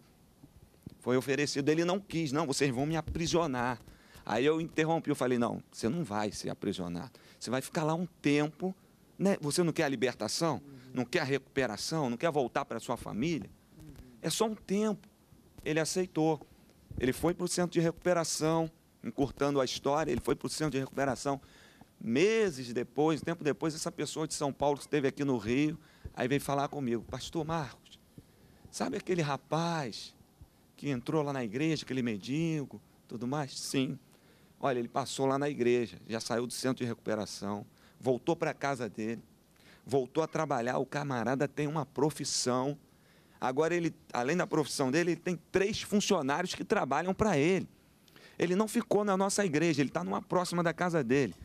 Foi oferecido, ele não quis, não, vocês vão me aprisionar. Aí eu interrompi, eu falei, não, você não vai ser aprisionado. Você vai ficar lá um tempo, né? você não quer a libertação? Não quer a recuperação? Não quer voltar para sua família? É só um tempo. Ele aceitou. Ele foi para o centro de recuperação, encurtando a história, ele foi para o centro de recuperação. Meses depois, tempo depois, essa pessoa de São Paulo que esteve aqui no Rio, Aí vem falar comigo, pastor Marcos, sabe aquele rapaz que entrou lá na igreja, aquele mendigo, tudo mais? Sim. Olha, ele passou lá na igreja, já saiu do centro de recuperação, voltou para a casa dele, voltou a trabalhar. O camarada tem uma profissão. Agora, ele, além da profissão dele, ele tem três funcionários que trabalham para ele. Ele não ficou na nossa igreja, ele está numa próxima da casa dele.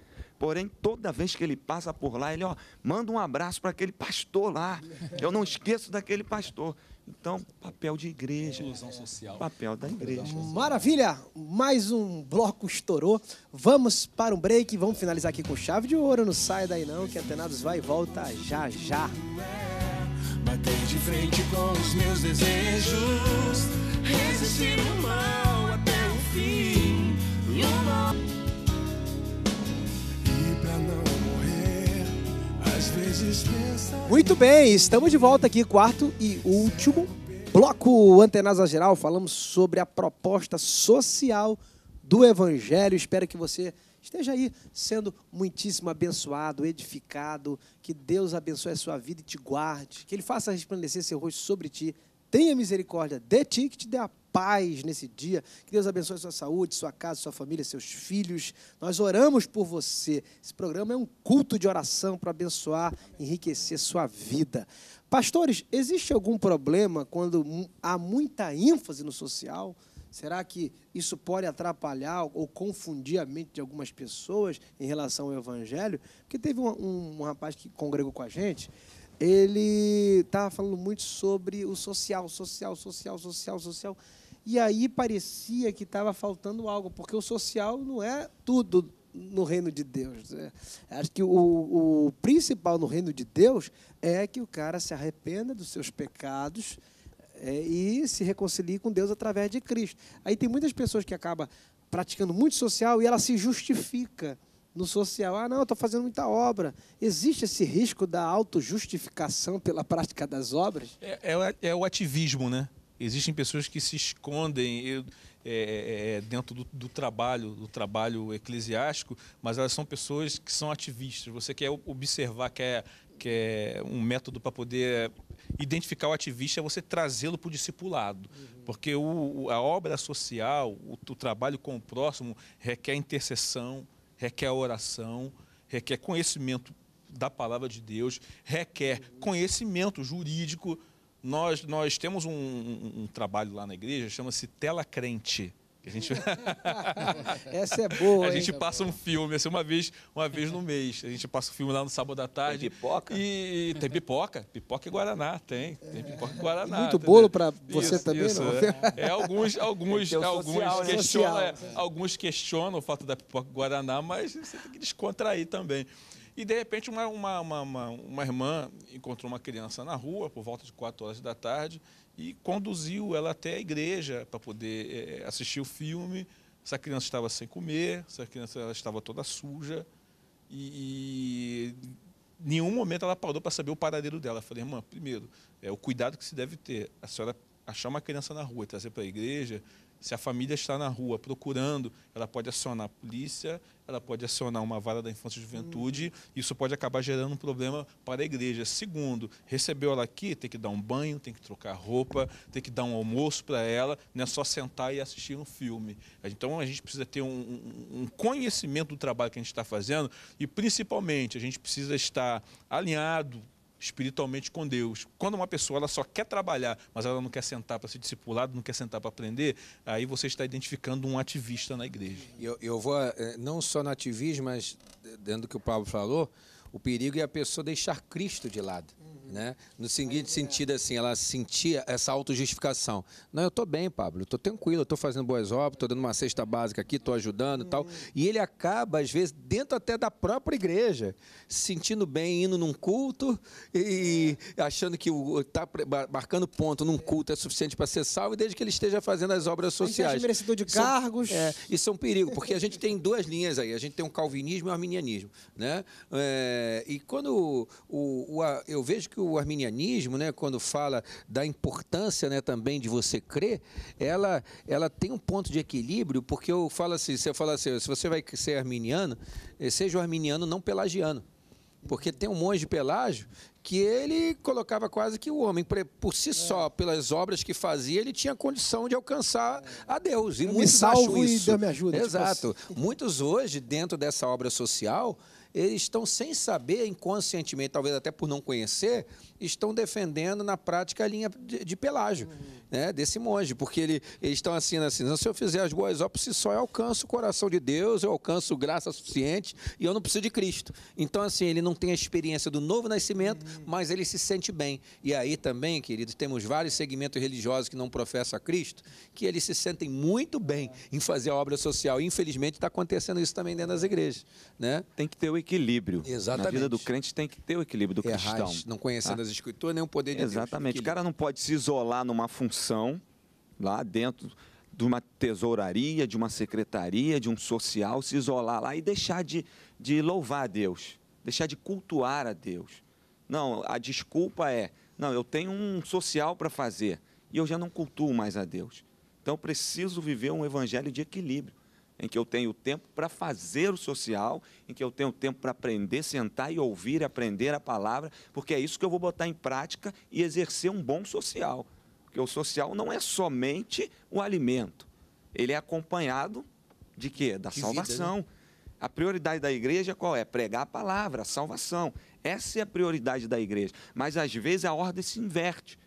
Porém, toda vez que ele passa por lá, ele ó, manda um abraço para aquele pastor lá. Eu não esqueço daquele pastor. Então, papel de igreja. Inclusão social. Papel da igreja. Maravilha! Mais um bloco estourou. Vamos para um break. Vamos finalizar aqui com chave de ouro. Não sai daí não, que Atenados vai e volta já já. Bater de frente com os meus desejos. Resistir mar. Muito bem, estamos de volta aqui, quarto e último bloco Antenasa Geral. Falamos sobre a proposta social do Evangelho. Espero que você esteja aí sendo muitíssimo abençoado, edificado. Que Deus abençoe a sua vida e te guarde. Que Ele faça resplandecer seu rosto sobre ti. Tenha misericórdia de ti, que te dê a paz nesse dia. Que Deus abençoe sua saúde, sua casa, sua família, seus filhos. Nós oramos por você. Esse programa é um culto de oração para abençoar, enriquecer sua vida. Pastores, existe algum problema quando há muita ênfase no social? Será que isso pode atrapalhar ou confundir a mente de algumas pessoas em relação ao Evangelho? Porque teve um, um, um rapaz que congregou com a gente, ele estava falando muito sobre o social, social, social, social, social. E aí parecia que estava faltando algo, porque o social não é tudo no reino de Deus. Né? Acho que o, o principal no reino de Deus é que o cara se arrependa dos seus pecados é, e se reconcilie com Deus através de Cristo. Aí tem muitas pessoas que acabam praticando muito social e ela se justifica no social. Ah, não, estou fazendo muita obra. Existe esse risco da autojustificação pela prática das obras? É, é, é, o ativismo, né? existem pessoas que se escondem é, é, é, dentro do, do, trabalho, do trabalho eclesiástico, mas elas são pessoas que são ativistas. Você quer observar, quer, quer um método para poder identificar o ativista, é você trazê-lo para o discipulado. Uhum. Porque o, a obra social, o, o trabalho com o próximo, requer intercessão, requer oração, requer conhecimento da palavra de Deus, requer uhum. conhecimento jurídico, nós, nós temos um, um, um trabalho lá na igreja, chama-se Tela Crente. A gente... Essa é boa. A gente hein? passa um filme, assim, uma vez, uma vez no mês. A gente passa o um filme lá no sábado à tarde. Tem pipoca? E, tem pipoca. Pipoca e Guaraná, tem. Tem pipoca e Guaraná. E muito entendeu? bolo para você isso, também, isso, não? É, é alguns, alguns, alguns, social, né? questionam, né? é, alguns questionam o fato da pipoca e Guaraná, mas você tem que descontrair também. E de repente uma, uma, uma, uma, irmã encontrou uma criança na rua por volta de 4 horas da tarde e conduziu ela até a igreja para poder é, assistir o filme. Essa criança estava sem comer, essa criança estava toda suja e, e em nenhum momento ela parou para saber o paradeiro dela. Eu falei, irmã, primeiro, é o cuidado que se deve ter. A senhora achar uma criança na rua e trazer para a igreja, se a família está na rua procurando, ela pode acionar a polícia, ela pode acionar uma vara da infância e juventude, e isso pode acabar gerando um problema para a igreja. Segundo, recebeu ela aqui, tem que dar um banho, tem que trocar roupa, tem que dar um almoço para ela, não é só sentar e assistir um filme. Então a gente precisa ter um, um conhecimento do trabalho que a gente está fazendo e principalmente a gente precisa estar alinhado espiritualmente com Deus. Quando uma pessoa ela só quer trabalhar, mas ela não quer sentar para ser discipulado, não quer sentar para aprender, aí você está identificando um ativista na igreja. Eu, eu vou, eh, não só no ativismo, mas dentro do que o Paulo falou, o perigo é a pessoa deixar Cristo de lado. Né? No seguinte sentido, assim, ela sentia essa autojustificação. Não, eu estou bem, Pablo, estou tranquilo, estou fazendo boas obras, estou dando uma cesta básica aqui, estou ajudando e tal. Hum. E ele acaba, às vezes, dentro até da própria igreja, se sentindo bem, indo num culto e é. achando que está marcando ponto num culto é suficiente para ser salvo, desde que ele esteja fazendo as obras sociais. A merecedor de cargos. é, isso é um perigo, porque a gente tem duas linhas aí, a gente tem um calvinismo e um arminianismo. Né? É, e quando o, o, eu vejo que o arminianismo, né, quando fala da importância né, também de você crer, ela, ela tem um ponto de equilíbrio, porque eu falo assim, você fala assim, se você vai ser arminiano, eh, seja o arminiano não pelagiano. Porque tem um monge Pelágio que ele colocava quase que o homem, por si só, é. pelas obras que fazia, ele tinha condição de alcançar a Deus. E eu muitos me salvo acham isso. Deus me ajuda. Tipo Exato. Tipo assim. Muitos hoje, dentro dessa obra social, eles estão sem saber, inconscientemente, talvez até por não conhecer, estão defendendo na prática a linha de, de pelágio, uhum. né, desse monge, porque ele, eles estão assim, assim, se eu fizer as boas obras, se só eu alcanço o coração de Deus, eu alcanço graça suficiente e eu não preciso de Cristo. Então, assim, ele não tem a experiência do novo nascimento, uhum. mas ele se sente bem. E aí também, queridos, temos vários segmentos religiosos que não professam a Cristo, que eles se sentem muito bem em fazer a obra social. E, infelizmente, está acontecendo isso também dentro das igrejas, né? Tem que ter o equilíbrio. Exatamente. Na vida do crente tem que ter o equilíbrio do cristão. Errais, não conhecendo tá? ah. as escritor, nem o poder de Exatamente. Deus, o cara não pode se isolar numa função lá dentro de uma tesouraria, de uma secretaria, de um social, se isolar lá e deixar de, de louvar a Deus, deixar de cultuar a Deus. Não, a desculpa é, não, eu tenho um social para fazer e eu já não cultuo mais a Deus. Então preciso viver um evangelho de equilíbrio em que eu tenho tempo para fazer o social, em que eu tenho tempo para aprender, sentar e ouvir, aprender a palavra, porque é isso que eu vou botar em prática e exercer um bom social. Porque o social não é somente o alimento, ele é acompanhado de quê? Da que salvação. Vida, né? A prioridade da igreja qual é? Pregar a palavra, a salvação. Essa é a prioridade da igreja. Mas às vezes a ordem se inverte.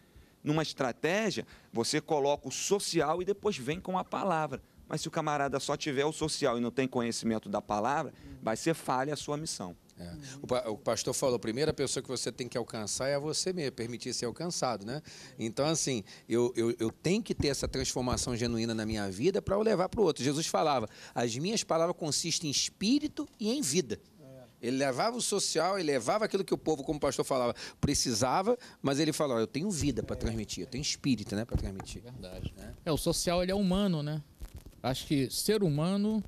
Numa estratégia, você coloca o social e depois vem com a palavra. Mas se o camarada só tiver o social e não tem conhecimento da palavra, vai ser falha a sua missão. É. O, pa o, pastor falou, a primeira pessoa que você tem que alcançar é a você mesmo, permitir ser alcançado, né? Então, assim, eu, eu, eu tenho que ter essa transformação genuína na minha vida para eu levar para o outro. Jesus falava, as minhas palavras consistem em espírito e em vida. É. Ele levava o social, ele levava aquilo que o povo, como o pastor falava, precisava, mas ele falava, eu tenho vida para é. transmitir, eu tenho espírito, né, para transmitir. É verdade. Né? É, o social ele é humano, né? acho que ser humano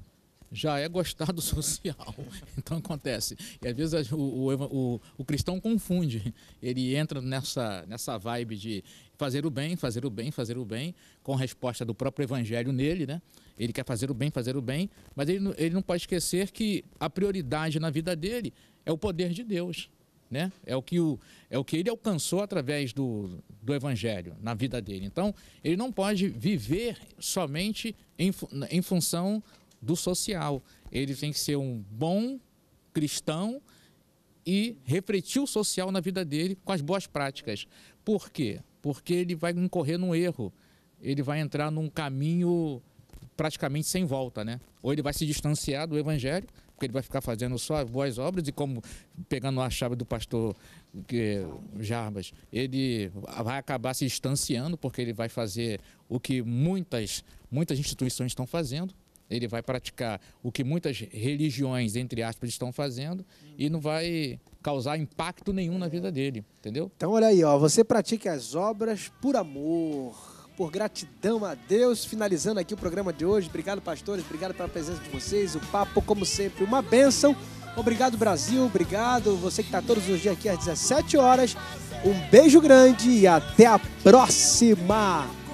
já é gostado social. Então acontece. E às vezes o, o, o, cristão confunde. Ele entra nessa, nessa vibe de fazer o bem, fazer o bem, fazer o bem, com resposta do próprio evangelho nele, né? Ele quer fazer o bem, fazer o bem, mas ele, ele não pode esquecer que a prioridade na vida dele é o poder de Deus. Né? É, o que o, é o que ele alcançou através do, do Evangelho na vida dele. Então, ele não pode viver somente em, em função do social. Ele tem que ser um bom cristão e refletir o social na vida dele com as boas práticas. Por quê? Porque ele vai incorrer num erro, ele vai entrar num caminho praticamente sem volta, né? Ou ele vai se distanciar do evangelho, ele vai ficar fazendo só as boas obras e como pegando a chave do pastor que, Jarbas, ele vai acabar se distanciando porque ele vai fazer o que muitas, muitas instituições estão fazendo, ele vai praticar o que muitas religiões, entre aspas, estão fazendo e não vai causar impacto nenhum na vida dele, entendeu? Então olha aí, ó, você pratica as obras por amor, por gratidão a Deus. Finalizando aqui o programa de hoje. Obrigado, pastores. Obrigado pela presença de vocês. O papo, como sempre, uma bênção. Obrigado, Brasil. Obrigado você que está todos os dias aqui às 17 horas. Um beijo grande e até a próxima!